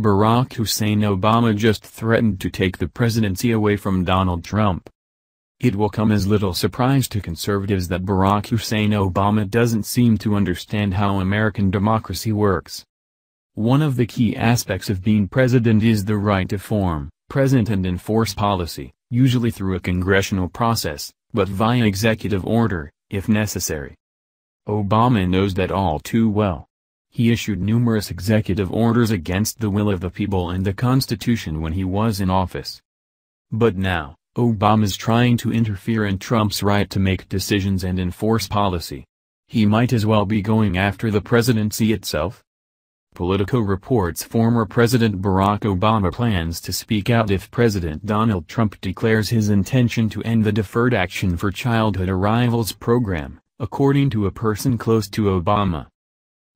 Barack Hussein Obama just threatened to take the presidency away from Donald Trump. It will come as little surprise to conservatives that Barack Hussein Obama doesn't seem to understand how American democracy works. One of the key aspects of being president is the right to form, present and enforce policy, usually through a congressional process, but via executive order, if necessary. Obama knows that all too well. He issued numerous executive orders against the will of the people and the Constitution when he was in office. But now, Obama's trying to interfere in Trump's right to make decisions and enforce policy. He might as well be going after the presidency itself. Politico reports former President Barack Obama plans to speak out if President Donald Trump declares his intention to end the Deferred Action for Childhood Arrivals program, according to a person close to Obama.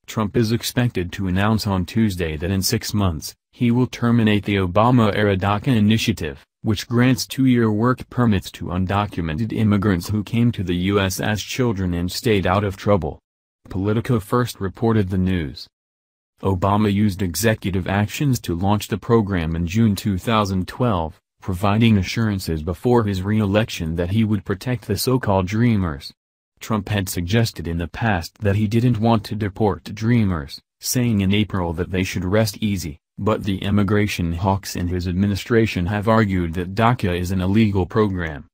Trump is expected to announce on Tuesday that in six months, he will terminate the Obama-era DACA initiative, which grants two-year work permits to undocumented immigrants who came to the U.S. as children and stayed out of trouble. Politico first reported the news. Obama used executive actions to launch the program in June 2012, providing assurances before his re-election that he would protect the so-called Dreamers. Trump had suggested in the past that he didn't want to deport Dreamers, saying in April that they should rest easy, but the immigration hawks in his administration have argued that DACA is an illegal program.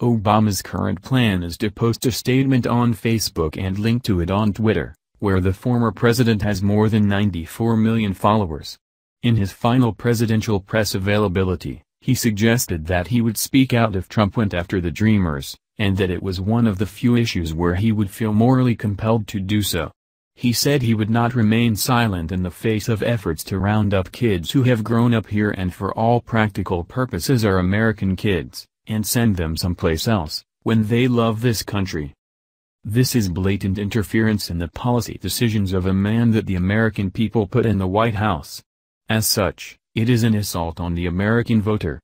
Obama's current plan is to post a statement on Facebook and link to it on Twitter, where the former president has more than 94 million followers. In his final presidential press availability, he suggested that he would speak out if Trump went after the Dreamers, and that it was one of the few issues where he would feel morally compelled to do so. He said he would not remain silent in the face of efforts to round up kids who have grown up here and for all practical purposes are American kids, and send them someplace else, when they love this country. This is blatant interference in the policy decisions of a man that the American people put in the White House. As such, it is an assault on the American voter,